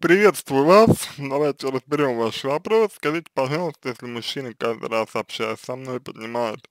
Приветствую вас. Давайте разберем ваш вопрос. Скажите, пожалуйста, если мужчина каждый раз общаясь со мной поднимает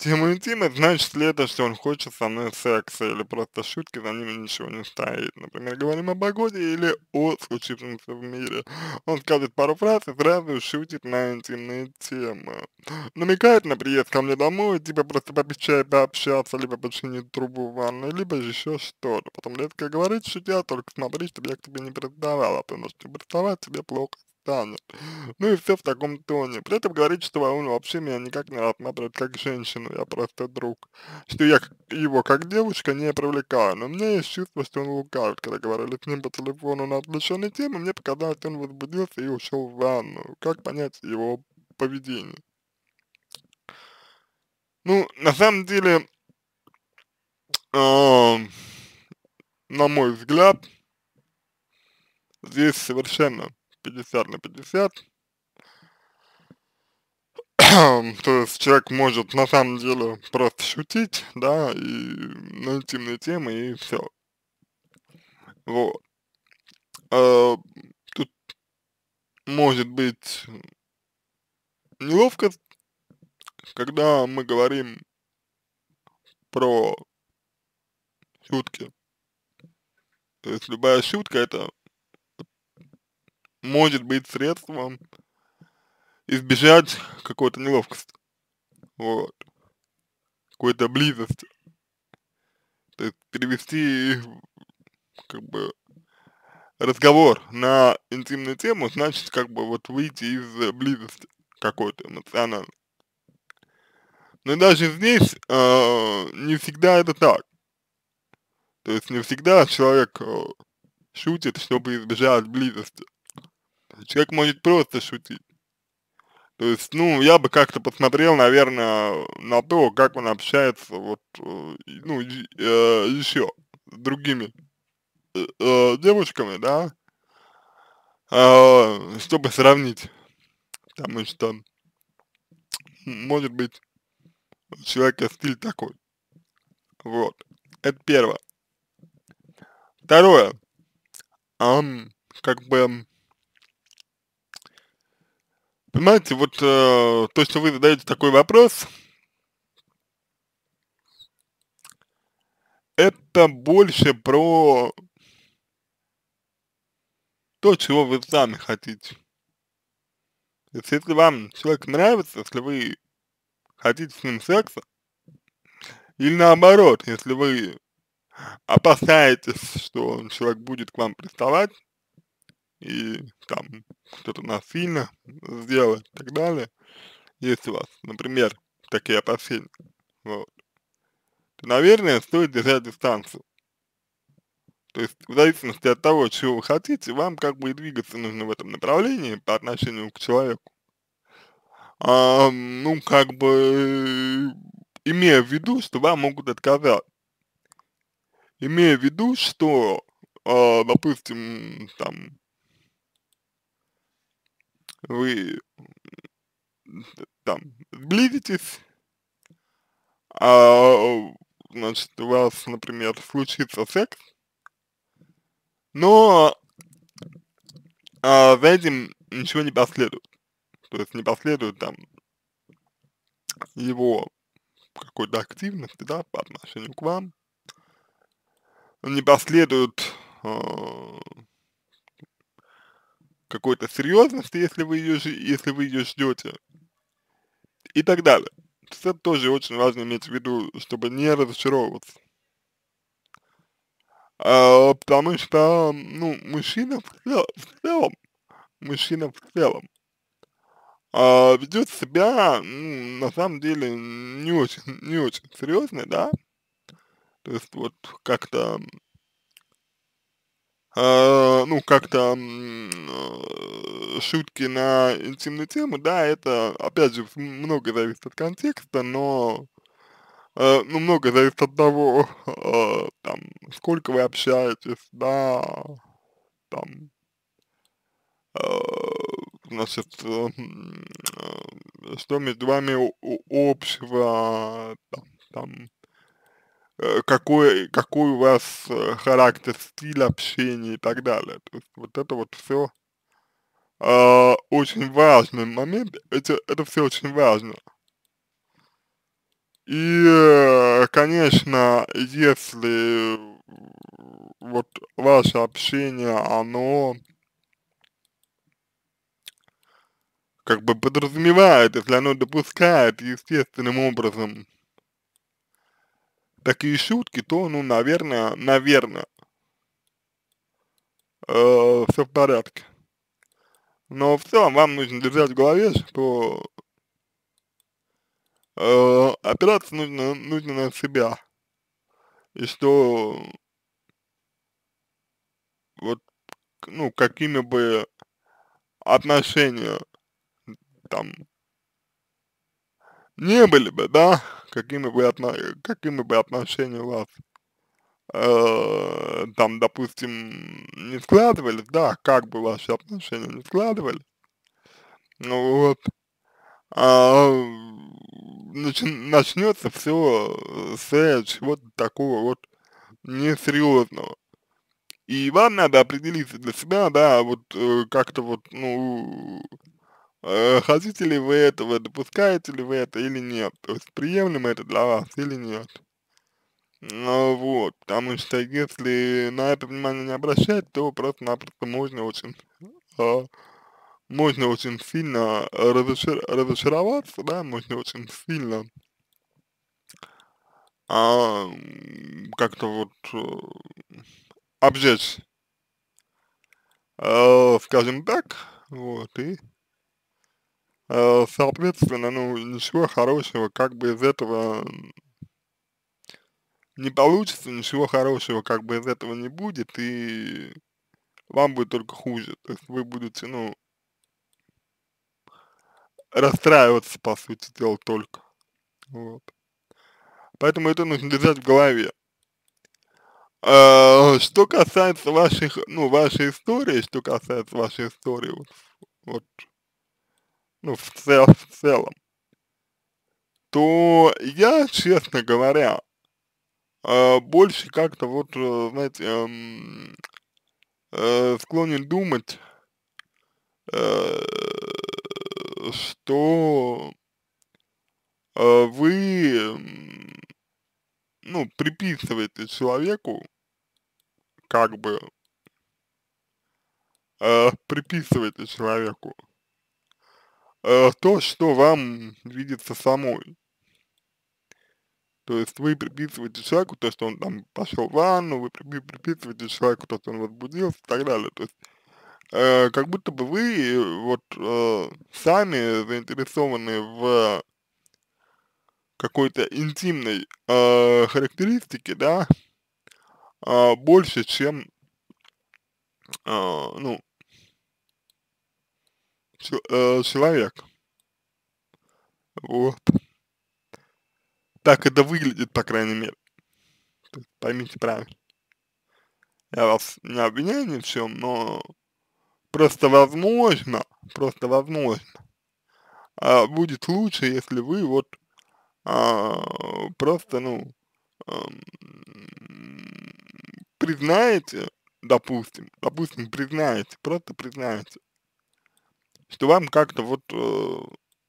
Тему интима, значит ли это, что он хочет со мной секса, или просто шутки, за ними ничего не стоит. Например, говорим о погоде или о случившемся в мире. Он скажет пару фраз и сразу шутит на интимные темы. Намекает на приезд ко мне домой, типа просто попить чай, пообщаться, либо починить трубу в ванной, либо еще что-то. Потом резко говорит, шутя, только смотри, чтобы я к тебе не приставала, потому что приставать тебе плохо станет. Ну и все в таком тоне. При этом говорит, что он вообще меня никак не рассматривает как женщину, я просто друг. Что я его как девушка не привлекаю, но мне есть чувство, что он лукавит. Когда говорили с ним по телефону на отвлеченной теме, мне показалось, что он возбудился и ушел в ванну. Как понять его поведение? Ну, на самом деле, э, на мой взгляд, здесь совершенно 50 на 50. То есть человек может на самом деле просто шутить, да, и на ну, темные темы и все. Вот. А, тут может быть неловкость, когда мы говорим про шутки. То есть любая шутка это может быть средством избежать какой-то неловкости, вот, какой-то близости, то есть перевести как бы разговор на интимную тему, значит как бы вот выйти из э, близости какой-то эмоциональной. Но даже здесь э, не всегда это так. То есть не всегда человек э, шутит, чтобы избежать близости. Человек может просто шутить. То есть, ну, я бы как-то посмотрел, наверное, на то, как он общается, вот, э, ну, э, еще с другими э, э девушками, да, э, чтобы сравнить, потому что, может быть, у человека стиль такой, вот, это первое. Второе, um, как бы, Понимаете, вот э, то, что вы задаете такой вопрос, это больше про то, чего вы сами хотите. То если вам человек нравится, если вы хотите с ним секса, или наоборот, если вы опасаетесь, что человек будет к вам приставать, и там кто-то насильно сделать и так далее, Если у вас, например, такие опасения, вот, то, наверное, стоит держать дистанцию. То есть, в зависимости от того, чего вы хотите, вам как бы и двигаться нужно в этом направлении по отношению к человеку. А, ну, как бы, имея в виду, что вам могут отказать. Имея в виду, что, а, допустим, там, вы там близитесь, а, значит, у вас, например, случится секс, но а, за этим ничего не последует. То есть не последует там его какой-то активности, да, по отношению к вам. Не последует а, какой-то серьезности, если вы ее, если вы ее ждете, и так далее. это тоже очень важно иметь в виду, чтобы не разочаровываться. А, потому что, ну, мужчина в, цел, в целом, мужчина в целом, а, ведет себя, ну, на самом деле, не очень, не очень серьезно, да, то есть вот как-то а, ну, как-то э, шутки на интимные темы, да, это, опять же, много зависит от контекста, но, э, ну, много зависит от того, а, там, сколько вы общаетесь, да, там, а, значит, э, что между вами общего, там, там Э, какой, какой у вас э, характер, стиль общения и так далее. То есть вот это вот все э, а, очень важный момент, это, это все очень важно. И, конечно, если вот ваше общение, оно как бы подразумевает, если оно допускает естественным образом такие шутки, то, ну, наверное, наверное, э, все в порядке. Но в целом вам нужно держать в голове, что э, опираться нужно, нужно на себя. И что вот, ну, какими бы отношения там не были бы, да, какими бы, отно, какими бы отношения у вас э, там, допустим, не складывались, да, как бы ваши отношения не складывались, ну вот, а, нач, начнется все э, с чего-то такого вот несерьезного. И вам надо определиться для себя, да, вот э, как-то вот, ну, э, хотите ли вы этого, допускаете ли вы это или нет, то есть приемлемо это для вас или нет. Ну, вот, потому что если на это внимание не обращать, то просто-напросто можно очень, э, можно очень сильно разочар разочароваться, да, можно очень сильно а, как-то вот э, обжечь, э, скажем так, вот, и Э, соответственно, ну, ничего хорошего как бы из этого не получится, ничего хорошего как бы из этого не будет, и вам будет только хуже. То есть вы будете, ну, расстраиваться, по сути дела, только. Вот. Поэтому это нужно держать в голове. А, что касается ваших, ну, вашей истории, что касается вашей истории, вот, вот ну, в, цел, в целом, то я, честно говоря, э, больше как-то вот, э, знаете, э, э, склонен думать, э, что э, вы, ну, приписываете человеку, как бы, э, приписываете человеку Э, то, что вам видится самой. То есть вы приписываете человеку то, что он там пошел в ванну, вы приписываете человеку то, что он возбудился и так далее. То есть э, как будто бы вы э, вот э, сами заинтересованы в какой-то интимной э, характеристике, да, э, больше, чем, э, ну, Э, человек. Вот. Так это выглядит, по крайней мере. Поймите правильно. Я вас не обвиняю ни в чем, но просто возможно, просто возможно, а, будет лучше, если вы вот а, просто, ну, эм, признаете, допустим, допустим, признаете, просто признаете, что вам как-то вот, э,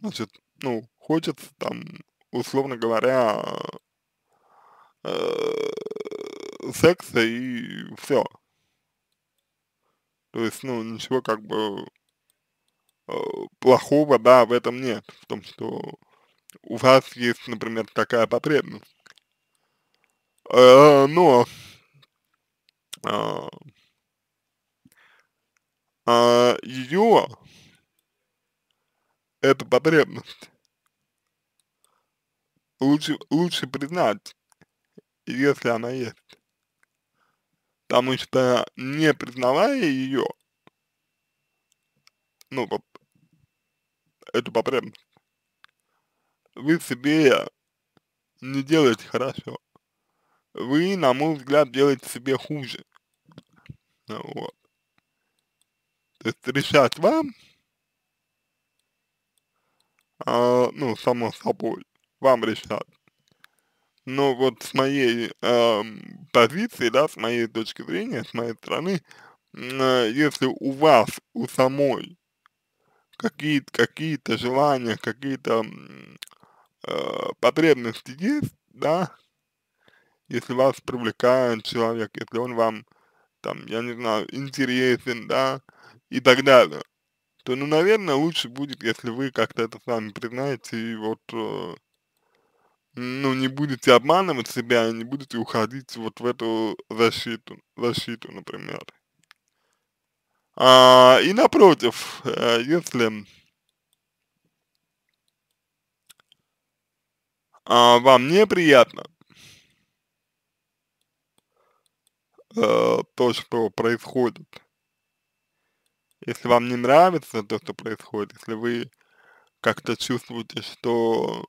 значит, ну, хочется там, условно говоря, э, секса и все. То есть, ну, ничего как бы э, плохого, да, в этом нет, в том, что у вас есть, например, такая потребность. Э, но э, а, а, ее это потребность. Лучше, лучше признать, если она есть. Потому что не признавая ее, ну, вот, эту потребность, вы себе не делаете хорошо. Вы, на мой взгляд, делаете себе хуже. Вот. То есть решать вам, э, ну, само собой, вам решать. Но вот с моей э, позиции, да, с моей точки зрения, с моей стороны, э, если у вас, у самой какие-то какие, желания, какие-то э, потребности есть, да, если вас привлекает человек, если он вам, там, я не знаю, интересен, да, и так далее, то, ну, наверное, лучше будет, если вы как-то это сами признаете и вот, э, ну, не будете обманывать себя, не будете уходить вот в эту защиту, защиту, например. А, и напротив, э, если а, вам неприятно э, то, что происходит, если вам не нравится то, что происходит, если вы как-то чувствуете, что,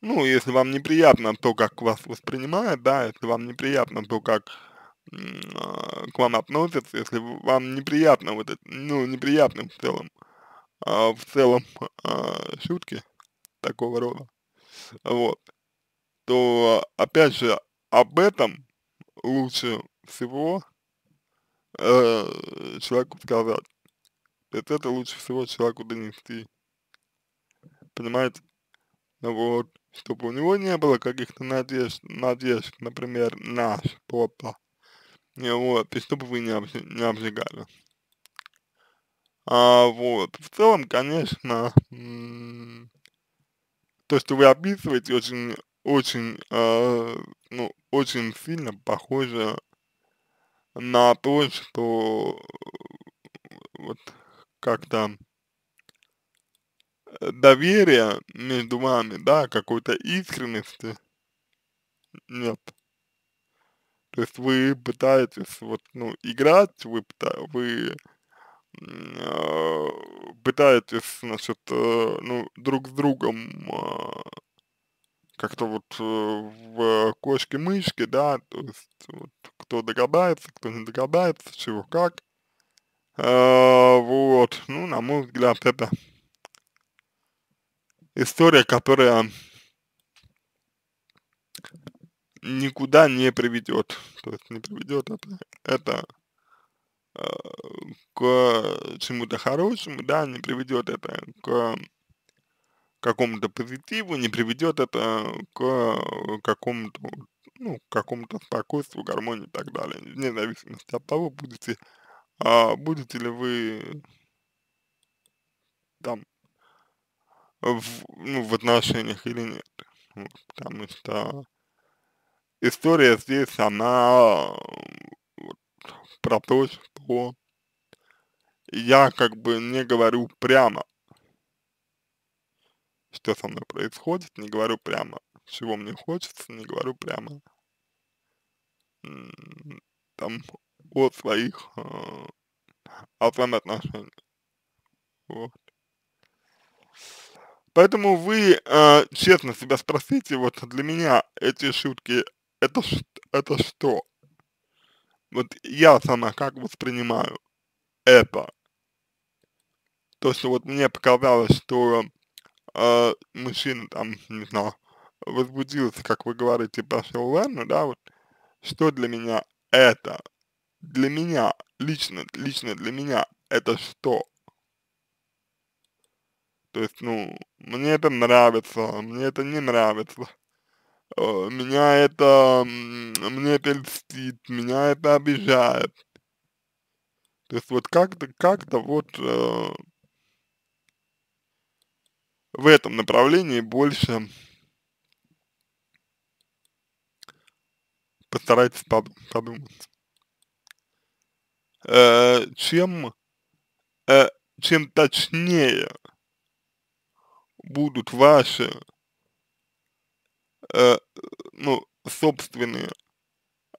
ну, если вам неприятно то, как вас воспринимают, да, если вам неприятно то, как к вам относятся, если вам неприятно вот это, ну, неприятно в целом, э, в целом э, шутки такого рода, вот, то, опять же, об этом лучше всего э, человеку сказать. Вот это лучше всего человеку донести. Понимаете? Ну вот, чтобы у него не было каких-то надежд, надежд, например, на что-то. И вот, и чтобы вы не, обж не обжигали. А вот, в целом, конечно, то, что вы описываете, очень, очень, э, ну, очень сильно похоже на то, что э, вот как-то э, доверия между вами, да, какой-то искренности нет. То есть вы пытаетесь вот, ну, играть, вы, вы э, пытаетесь, значит, э, ну, друг с другом э, как-то вот э, в кошке-мышке, да, то есть вот, кто догадается, кто не догадается, чего как. Э, на мой взгляд, это история, которая никуда не приведет. То есть не приведет это, это к чему-то хорошему, да, не приведет это к какому-то позитиву, не приведет это к какому-то, ну, какому-то спокойствию, гармонии и так далее, вне зависимости от того, будете, а, будете ли вы там в, ну, в отношениях или нет. Вот, потому что история здесь, она вот, про то, что я как бы не говорю прямо, что со мной происходит, не говорю прямо, чего мне хочется, не говорю прямо там о своих, э, о своем отношении. Вот. Поэтому вы э, честно себя спросите, вот для меня эти шутки, это, это что? Вот я сама как воспринимаю это? То, что вот мне показалось, что э, мужчина там, не знаю, возбудился, как вы говорите, пошел ванну, да, вот, что для меня это? Для меня, лично, лично для меня это что? То есть, ну, мне это нравится, мне это не нравится. Э, меня это, мне это льстит, меня это обижает. То есть вот как-то, как-то вот э, в этом направлении больше постарайтесь подумать. Э, чем, э, чем точнее будут ваши, э, ну, собственные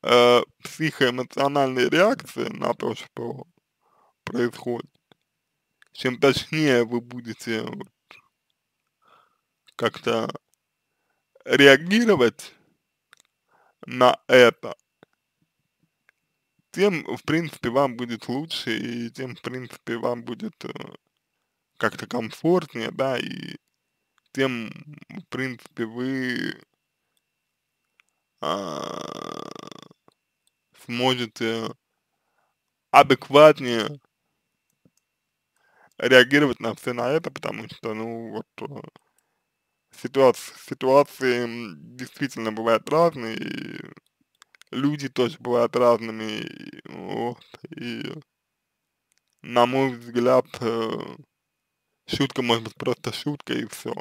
э, психоэмоциональные реакции на то, что происходит, чем точнее вы будете вот, как-то реагировать на это, тем, в принципе, вам будет лучше, и тем, в принципе, вам будет э, как-то комфортнее, да, и тем, в принципе, вы а, сможете адекватнее реагировать на все на это, потому что, ну, вот э, ситуация, ситуации действительно бывают разные, и люди тоже бывают разными, и, вот, и на мой взгляд, э, шутка может быть просто шутка и все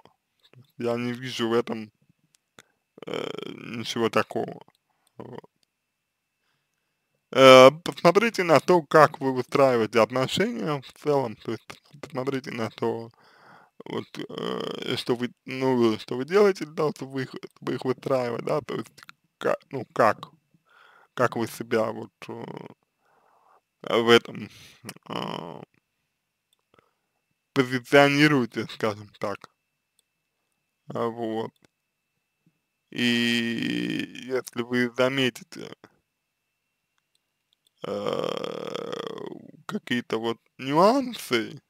я не вижу в этом э, ничего такого. Э, посмотрите на то, как вы выстраиваете отношения в целом, то есть посмотрите на то, вот, э, что вы, ну, что вы делаете да, того, чтобы их, чтобы их выстраивать, да, то есть, как, ну, как, как вы себя вот э, в этом э, позиционируете, скажем так. А, вот. И если вы заметите э, какие-то вот нюансы,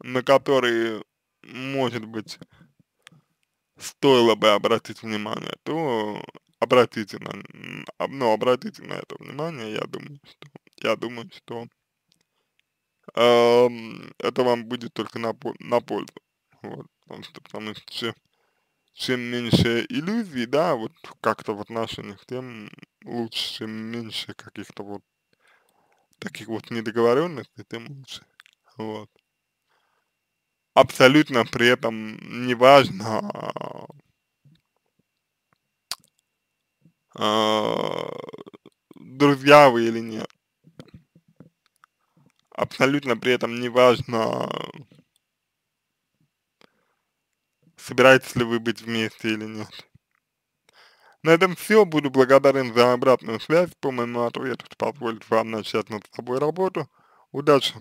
на которые, может быть, стоило бы обратить внимание, то обратите на, а, ну, обратите на это внимание, я думаю, что, я думаю, что э, это вам будет только на, на пользу. Вот потому что чем, чем меньше иллюзий, да, вот как-то в отношениях, тем лучше, чем меньше каких-то вот таких вот недоговоренностей, тем лучше. Вот. Абсолютно при этом не важно, э, а, друзья вы или нет. Абсолютно при этом не важно, собираетесь ли вы быть вместе или нет. На этом все. Буду благодарен за обратную связь по моему ответу, что позволит вам начать над собой работу. Удачи!